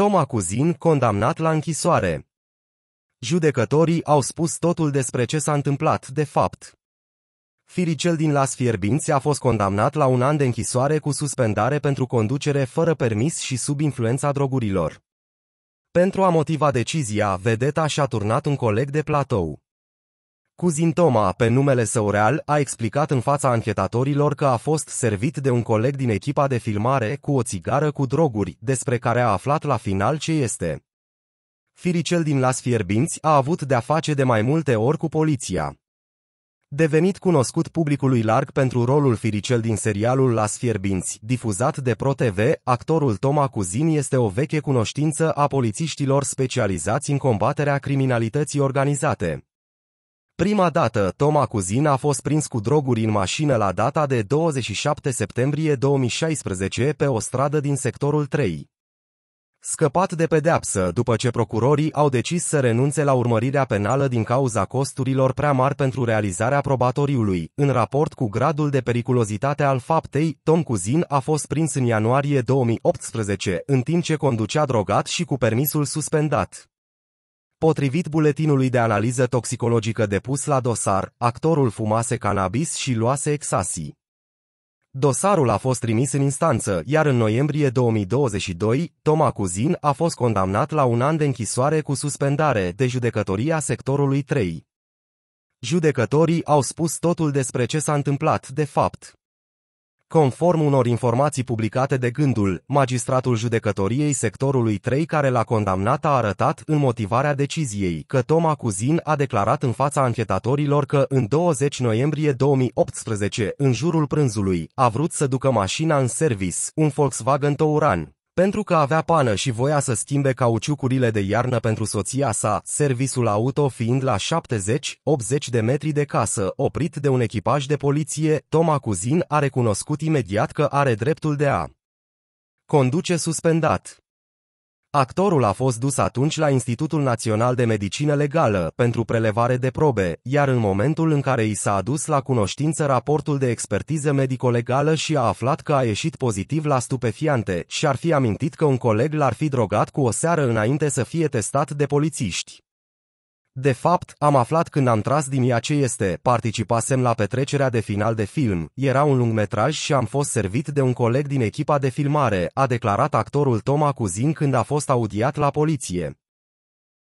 Toma Cuzin condamnat la închisoare. Judecătorii au spus totul despre ce s-a întâmplat, de fapt. Firicel din Las Fierbinți a fost condamnat la un an de închisoare cu suspendare pentru conducere fără permis și sub influența drogurilor. Pentru a motiva decizia, vedeta și-a turnat un coleg de platou cu Toma, pe numele său real, a explicat în fața anchetatorilor că a fost servit de un coleg din echipa de filmare cu o țigară cu droguri, despre care a aflat la final ce este. Firicel din Las Fierbinți a avut de-a face de mai multe ori cu poliția. Devenit cunoscut publicului larg pentru rolul Firicel din serialul Las Fierbinți, difuzat de ProTV, actorul Toma Cuzin este o veche cunoștință a polițiștilor specializați în combaterea criminalității organizate. Prima dată, Toma Cuzin a fost prins cu droguri în mașină la data de 27 septembrie 2016 pe o stradă din sectorul 3. Scăpat de pedeapsă după ce procurorii au decis să renunțe la urmărirea penală din cauza costurilor prea mari pentru realizarea probatoriului, în raport cu gradul de periculozitate al faptei, Tom Cuzin a fost prins în ianuarie 2018, în timp ce conducea drogat și cu permisul suspendat. Potrivit buletinului de analiză toxicologică depus la dosar, actorul fumase cannabis și luase exasii. Dosarul a fost trimis în instanță, iar în noiembrie 2022, Toma Cuzin a fost condamnat la un an de închisoare cu suspendare de judecătoria sectorului 3. Judecătorii au spus totul despre ce s-a întâmplat, de fapt. Conform unor informații publicate de gândul, magistratul judecătoriei sectorului 3 care l-a condamnat a arătat în motivarea deciziei că Toma Cuzin a declarat în fața anchetatorilor că în 20 noiembrie 2018, în jurul prânzului, a vrut să ducă mașina în service, un Volkswagen Touran, pentru că avea pană și voia să schimbe cauciucurile de iarnă pentru soția sa, servisul auto fiind la 70-80 de metri de casă, oprit de un echipaj de poliție, Toma Cuzin a recunoscut imediat că are dreptul de a conduce suspendat. Actorul a fost dus atunci la Institutul Național de Medicină Legală pentru prelevare de probe, iar în momentul în care i s-a adus la cunoștință raportul de expertiză medico-legală și a aflat că a ieșit pozitiv la stupefiante și ar fi amintit că un coleg l-ar fi drogat cu o seară înainte să fie testat de polițiști. De fapt, am aflat când am tras din ea ce este, participasem la petrecerea de final de film, era un lungmetraj și am fost servit de un coleg din echipa de filmare, a declarat actorul Tom Cuzin când a fost audiat la poliție.